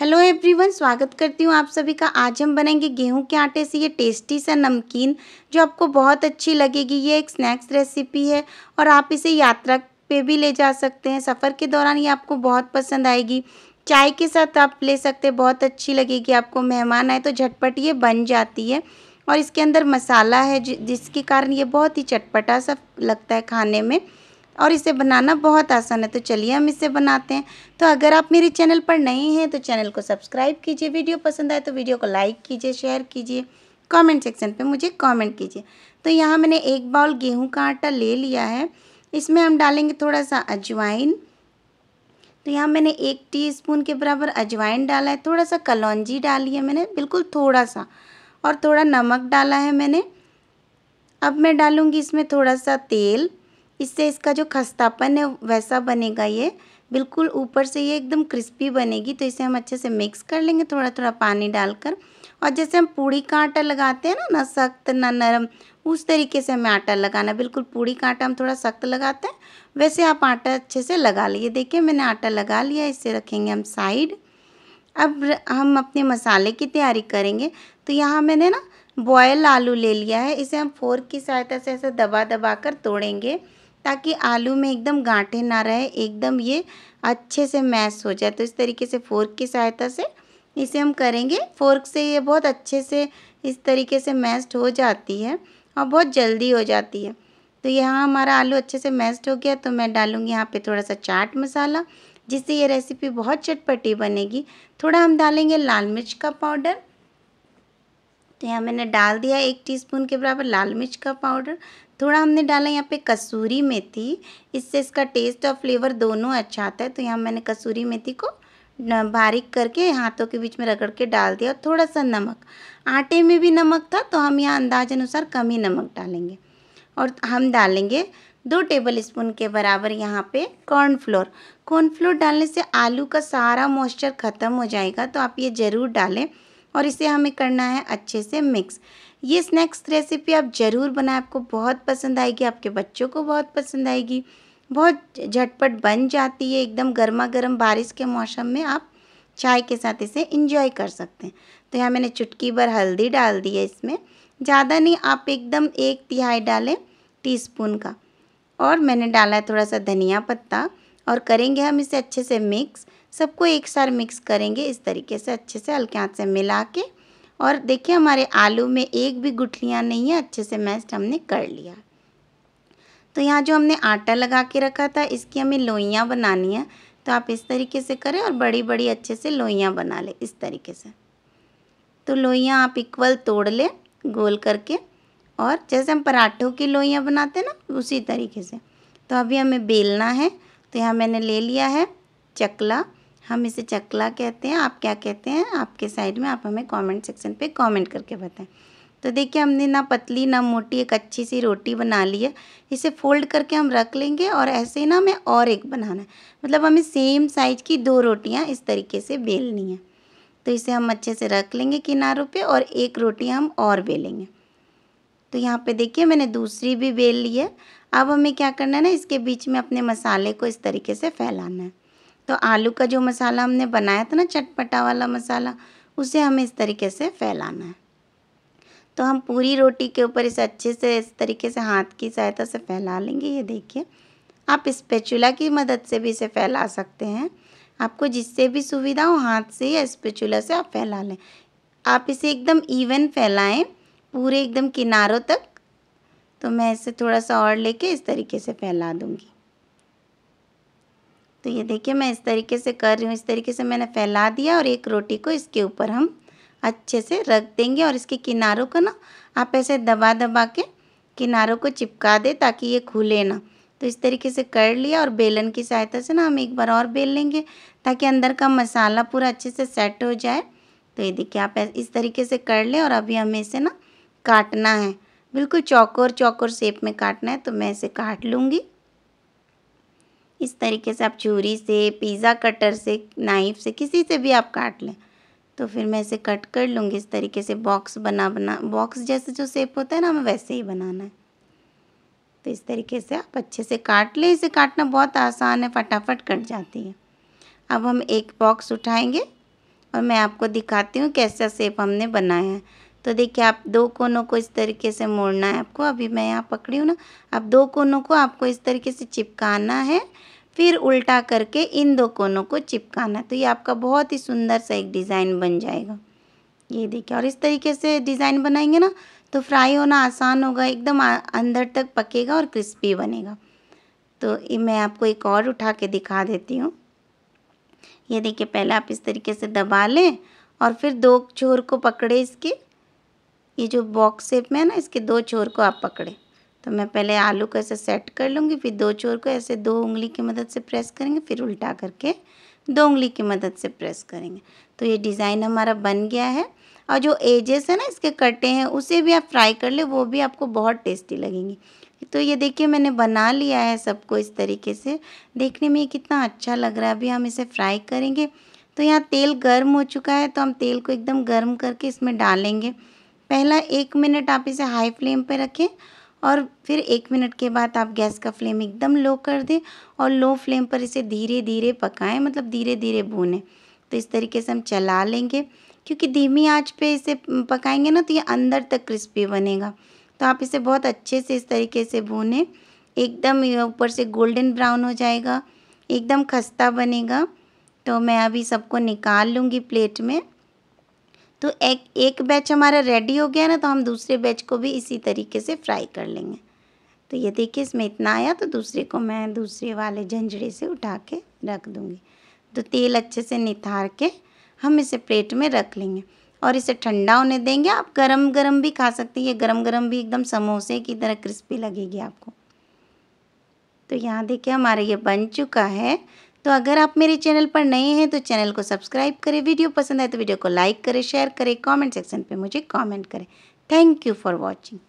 hello everyone स्वागत करती हूँ आप सभी का आज हम बनाएंगे गेहूं के आटे से ये टेस्टी सा नमकीन जो आपको बहुत अच्छी लगेगी ये एक स्नैक्स रेसिपी है और आप इसे यात्रा पे भी ले जा सकते हैं सफ़र के दौरान ये आपको बहुत पसंद आएगी चाय के साथ आप ले सकते हैं बहुत अच्छी लगेगी आपको मेहमान आए तो झटपट ये बन जाती है और इसके अंदर मसाला है जिसके कारण ये बहुत ही चटपटा सा लगता है खाने में और इसे बनाना बहुत आसान है तो चलिए हम इसे बनाते हैं तो अगर आप मेरे चैनल पर नए हैं तो चैनल को सब्सक्राइब कीजिए वीडियो पसंद आए तो वीडियो को लाइक कीजिए शेयर कीजिए कमेंट सेक्शन पे मुझे कमेंट कीजिए तो यहाँ मैंने एक बाउल गेहूं का आटा ले लिया है इसमें हम डालेंगे थोड़ा सा अजवाइन तो यहाँ मैंने एक टी के बराबर अजवाइन डाला है थोड़ा सा कलौजी डाली है मैंने बिल्कुल थोड़ा सा और थोड़ा नमक डाला है मैंने अब मैं डालूँगी इसमें थोड़ा सा तेल इससे इसका जो खस्तापन है वैसा बनेगा ये बिल्कुल ऊपर से ये एकदम क्रिस्पी बनेगी तो इसे हम अच्छे से मिक्स कर लेंगे थोड़ा थोड़ा पानी डालकर और जैसे हम पूड़ी का आटा लगाते हैं ना ना सख्त ना नरम उस तरीके से हमें आटा लगाना बिल्कुल पूड़ी का आटा हम थोड़ा सख्त लगाते हैं वैसे आप आटा अच्छे से लगा लिए देखिए मैंने आटा लगा लिया इसे रखेंगे हम साइड अब हम अपने मसाले की तैयारी करेंगे तो यहाँ मैंने ना बॉयल आलू ले लिया है इसे हम फोर्क की सहायता से ऐसे दबा दबा कर तोड़ेंगे ताकि आलू में एकदम गांठे ना रहे एकदम ये अच्छे से मैश हो जाए तो इस तरीके से फोर्क की सहायता से इसे हम करेंगे फोर्क से ये बहुत अच्छे से इस तरीके से मैस्ड हो जाती है और बहुत जल्दी हो जाती है तो यहाँ हमारा आलू अच्छे से मैस्ड हो गया तो मैं डालूँगी यहाँ पे थोड़ा सा चाट मसाला जिससे ये रेसिपी बहुत चटपटी बनेगी थोड़ा हम डालेंगे लाल मिर्च का पाउडर तो यहाँ मैंने डाल दिया एक टीस्पून के बराबर लाल मिर्च का पाउडर थोड़ा हमने डाला यहाँ पे कसूरी मेथी इससे इसका टेस्ट और फ्लेवर दोनों अच्छा आता है तो यहाँ मैंने कसूरी मेथी को बारीक करके हाथों के बीच में रगड़ के डाल दिया और थोड़ा सा नमक आटे में भी नमक था तो हम यहाँ अंदाज अनुसार कम ही नमक डालेंगे और हम डालेंगे दो टेबल स्पून के बराबर यहाँ पे कॉर्नफ्लोर कॉर्नफ्लोर डालने से आलू का सारा मॉइस्चर ख़त्म हो जाएगा तो आप ये ज़रूर डालें और इसे हमें करना है अच्छे से मिक्स ये स्नैक्स रेसिपी आप ज़रूर बनाएं आपको बहुत पसंद आएगी आपके बच्चों को बहुत पसंद आएगी बहुत झटपट बन जाती है एकदम गर्मा गर्म बारिश के मौसम में आप चाय के साथ इसे इंजॉय कर सकते हैं तो यहाँ मैंने चुटकी भर हल्दी डाल दी है इसमें ज़्यादा नहीं आप एकदम एक तिहाई डालें टी का और मैंने डाला है थोड़ा सा धनिया पत्ता और करेंगे हम इसे अच्छे से मिक्स सबको एक साथ मिक्स करेंगे इस तरीके से अच्छे से हल्के हाथ से मिला के और देखिए हमारे आलू में एक भी गुठलियाँ नहीं है अच्छे से मैस्ट हमने कर लिया तो यहाँ जो हमने आटा लगा के रखा था इसकी हमें लोइयाँ बनानी है तो आप इस तरीके से करें और बड़ी बड़ी अच्छे से लोइयाँ बना लें इस तरीके से तो लोइयाँ आप इक्वल तोड़ लें गोल करके और जैसे हम पराठों की लोइयाँ बनाते हैं ना उसी तरीके से तो अभी हमें बेलना है तो यहाँ मैंने ले लिया है चकला हम इसे चकला कहते हैं आप क्या कहते हैं आपके साइड में आप हमें कमेंट सेक्शन पे कमेंट करके बताएं तो देखिए हमने ना पतली ना मोटी एक अच्छी सी रोटी बना ली है इसे फोल्ड करके हम रख लेंगे और ऐसे ही ना हमें और एक बनाना है मतलब हमें सेम साइज की दो रोटियाँ इस तरीके से बेलनी है तो इसे हम अच्छे से रख लेंगे किनारों पर और एक रोटी हम और बेलेंगे तो यहाँ पे देखिए मैंने दूसरी भी बेल ली है अब हमें क्या करना है ना इसके बीच में अपने मसाले को इस तरीके से फैलाना है तो आलू का जो मसाला हमने बनाया था ना चटपटा वाला मसाला उसे हमें इस तरीके से फैलाना है तो हम पूरी रोटी के ऊपर इसे अच्छे से इस तरीके से हाथ की सहायता से फैला लेंगे ये देखिए आप स्पेचुला की मदद से भी इसे फैला सकते हैं आपको जिससे भी सुविधा हो हाथ से या स्पेचुला से आप फैला लें आप इसे एकदम इवन फैलाएं पूरे एकदम किनारों तक तो मैं इसे थोड़ा सा और लेके इस तरीके से फैला दूँगी तो ये देखिए मैं इस तरीके से कर रही हूँ इस तरीके से मैंने फैला दिया और एक रोटी को इसके ऊपर हम अच्छे से रख देंगे और इसके किनारों को ना आप ऐसे दबा दबा के किनारों को चिपका दे ताकि ये खुले ना तो इस तरीके से कर लिया और बेलन की सहायता से ना हम एक बार और बेल लेंगे ताकि अंदर का मसाला पूरा अच्छे से सेट हो जाए तो ये देखिए आप इस तरीके से कर लें और अभी हमें इसे ना काटना है बिल्कुल चौकोर चौकोर शेप में काटना है तो मैं इसे काट लूँगी इस तरीके से आप छुरी से पिज़्ज़ा कटर से नाइफ़ से किसी से भी आप काट लें तो फिर मैं इसे कट कर लूँगी इस तरीके से बॉक्स बना बना बॉक्स जैसे जो सेप होता है ना हमें वैसे ही बनाना है तो इस तरीके से आप अच्छे से काट लें इसे काटना बहुत आसान है फटाफट कट जाती है अब हम एक बॉक्स उठाएंगे और मैं आपको दिखाती हूँ कैसा सेप हमने बनाया है तो देखिए आप दो कोनों को इस तरीके से मोड़ना है आपको अभी मैं यहाँ पकड़ी हूँ ना आप दो कोनों को आपको इस तरीके से चिपकाना है फिर उल्टा करके इन दो कोनों को चिपकाना है तो ये आपका बहुत ही सुंदर सा एक डिज़ाइन बन जाएगा ये देखिए और इस तरीके से डिज़ाइन बनाएंगे ना तो फ्राई होना आसान होगा एकदम अंदर तक पकेगा और क्रिस्पी बनेगा तो ये मैं आपको एक और उठा के दिखा देती हूँ ये देखिए पहले आप इस तरीके से दबा लें और फिर दो छोर को पकड़े इसके ये जो बॉक्स शेप में है ना इसके दो छोर को आप पकड़ें तो मैं पहले आलू को ऐसे सेट कर लूँगी फिर दो छोर को ऐसे दो उंगली की मदद से प्रेस करेंगे फिर उल्टा करके दो उंगली की मदद से प्रेस करेंगे तो ये डिज़ाइन हमारा बन गया है और जो एजेस है ना इसके कटे हैं उसे भी आप फ्राई कर ले वो भी आपको बहुत टेस्टी लगेंगी तो ये देखिए मैंने बना लिया है सबको इस तरीके से देखने में ये कितना अच्छा लग रहा है अभी हम इसे फ्राई करेंगे तो यहाँ तेल गर्म हो चुका है तो हम तेल को एकदम गर्म करके इसमें डालेंगे पहला एक मिनट आप इसे हाई फ्लेम पर रखें और फिर एक मिनट के बाद आप गैस का फ्लेम एकदम लो कर दें और लो फ्लेम पर इसे धीरे धीरे पकाएं मतलब धीरे धीरे भूनें तो इस तरीके से हम चला लेंगे क्योंकि धीमी आंच पे इसे पकाएंगे ना तो ये अंदर तक क्रिस्पी बनेगा तो आप इसे बहुत अच्छे से इस तरीके से भूनें एकदम ऊपर से गोल्डन ब्राउन हो जाएगा एकदम खस्ता बनेगा तो मैं अभी सबको निकाल लूँगी प्लेट में तो एक एक बैच हमारा रेडी हो गया ना तो हम दूसरे बैच को भी इसी तरीके से फ्राई कर लेंगे तो ये देखिए इसमें इतना आया तो दूसरे को मैं दूसरे वाले झंझड़े से उठा के रख दूँगी तो तेल अच्छे से निथार के हम इसे प्लेट में रख लेंगे और इसे ठंडा होने देंगे आप गरम गरम भी खा सकते हैं ये गरम गरम भी एकदम समोसे की तरह क्रिस्पी लगेगी आपको तो यहाँ देखिए हमारा ये बन चुका है तो अगर आप मेरे चैनल पर नए हैं तो चैनल को सब्सक्राइब करें वीडियो पसंद आए तो वीडियो को लाइक करें शेयर करें कमेंट सेक्शन पे मुझे कमेंट करें थैंक यू फॉर वॉचिंग